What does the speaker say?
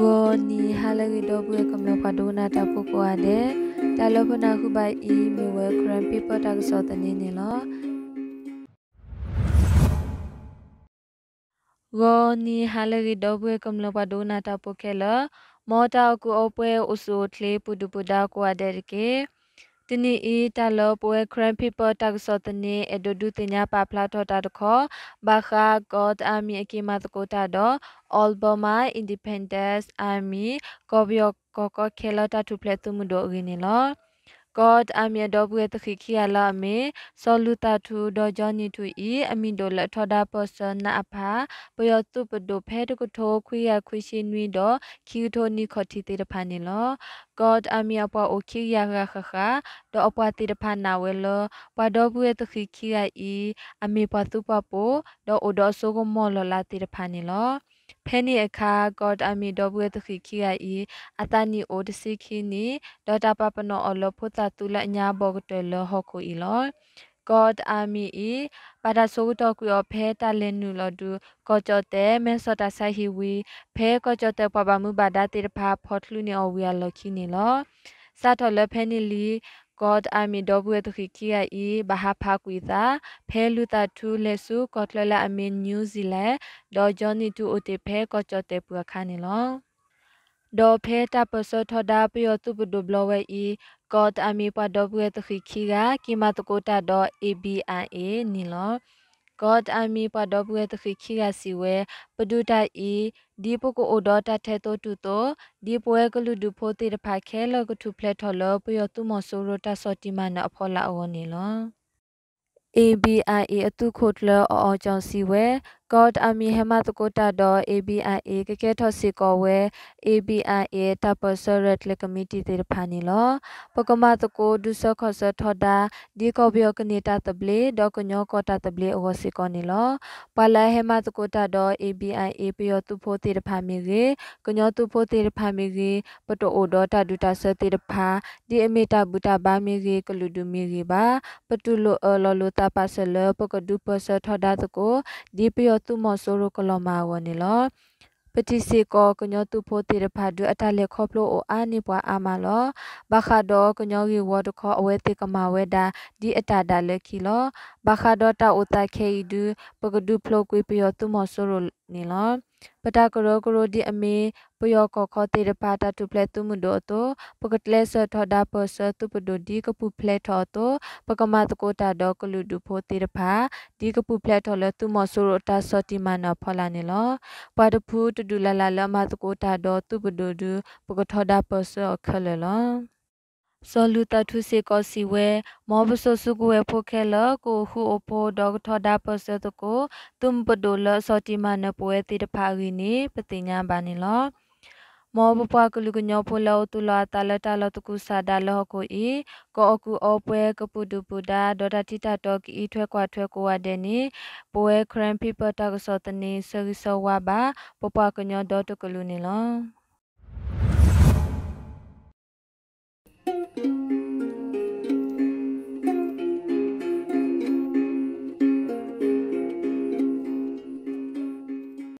ကိုနီဟာလဂီတော့ဘွေကမ္လောကဒိုနာတပုကွာတဲ့တာလဖနာခုပိုင်အီမီဝဲခရမ်ပီပတ်တာကစောတနေနေလောဂောနီဟာလဂီတော့ဘွေကမ္လောကဒိုနာတပုခဲလမောတာကိုအပွဲအဆူထလေပူဒူပူဒါကွာတဲ့ကေတနီအီတလောပွဲခရန်ဖီပေါ်တက်ဆောတနီအဒဒူတင်ညာပါဖလာထောတာတခောဘာခာကော့အာမီအကိမတ်ကိုတာတော့ Albama Independence Army ကော်ဗီယောကောကောခဲလတာထူဖလက်သူမှုတော့အင်းနေလောကော့အမီဒေါ်ဘွေတခိခိယလာမေဆောလူတာထူဒေါ်ဂျော်နီထူဤအမီဒေါ်လထော်ဒါပေါ်စနာအဖာပယောတုပဒိုဖဲတကုထိုခွေရခွေရှိနွီဒေါ်ခီထိုနီခတိတေတဖာနီလောကော့အမီအပေါ်အိုခိယရခခဒေါ်အပေါ်တေတဖာနာဝဲလောပဒေါ်ဘွေတခိခိယဤအမီပသူပပိုဒေါ်အိုဒေါ်ဆိုကမောလလာတေတဖာနီလောဖဲနီအခါကော့တအမီဒဘွေတခိခိအိအတနီအိုဒစီခိနီဒေါ်တာပပနောအလောဖုတာတူလအညာဘောကတဲလဟခုအီလော God army e pada so to ku yo phe ta le nu lo du ko cho te me so ta sai hi wi phe ko cho te pa ba mu ba da te pha phot lu ni o wi a lo khi ni lo sa tho le phe ni li God ami dobu etu hikia i bahapa kuita phelu ta thu lesu kotlala ami New Zealand do joni tu ote phe ko chote pu khani lo do phe ta paso thoda pyo tu bu doblo we i God ami pa dobu etu hikia kima to kota do ABIA ni lo God ami pa dobwe to khikhi ga siwe paduta e dipo ko odo ta the to tu to dipo e kulu du pho te pha khe lo ko thu phle tho lo pyo tu mo so ro ta so ti ma na phola o ni lo ABI အတုခုတ်လောအောကြောင့်စီဝဲ God Ami Hemat Kota Do ABIA Keke Thosi Ko We ABIA Taposoret Le Committee Tir Phani Lo Pakama Tko Duso Khoso Thoda Di Ko Byo Knita Table Do Kunyo Kota Table Ogosi Ko Ni Lo Pala Hemat Kota Do ABIA Pyo Tu Pho Tir Phami Ge Kunyo Tu Pho Tir Phami Ge Pato Odo Ta Duta So Tir Pha Di Amita Buta Ba Mi Ge Kuludu Mi Ge Ba Patulo Lolo Ta Pa So Lo Pakadu Pa So Thoda Tko Di Pyo ตุมอโซโรกลอมาวะนี่ลอပတိစီကောကညောတုဖိုတိရဖာဒွအတလက်ခေါပလိုအိုအာနိပွာအာမလောဘခါဒောကညောဂီဝတ်ခောအဝဲတိကမဝဲတာဒီအတတာလက်ခီလောဘခါဒောတာအိုတာခေဒူပကဒူဖလိုကွေပယောတုမဆောရနီလောပတာကရောကရောဒီအမေယောကခတိရပါတာတုပလက်တုမှုတို့တော့ပကတလဲဆထဒါပစတုပဒိုဒီကပုဖလက်ထောတော့ပကမတကိုတာတော့ကလူဒုဖိုတိရပါဒီကပုဖလက်ထောလဲတုမဆူရတာစတိမနာဖလာနေလောပဒဖူတဒူလာလာလမတကိုတာတော့တုပဒိုဒုပကထဒါပစခလလောစောလူတထုစေကောစီဝဲမောဘဆဆုကဝဲဖိုခဲလကိုဟုအဖိုဒေါကထဒါပစတကိုတွမ်ပဒိုလစောတိမနပွဲတိတဖာရီနေပတိညာဘာနီလောမောပပကလူကညောဖိုလောတူလာတလတလတကူစာဒါလောကိုဤကောအကူအပွဲကပုဒုပုဒါဒေါ်တာတိတတော်ကီထွဲ့ကွာထွဲ့ကွာတဲ့နိပွဲခရန်ပီပတာကစောတနေဆရိစောဝါဘာပပကညောဒေါ်တကလူနေလော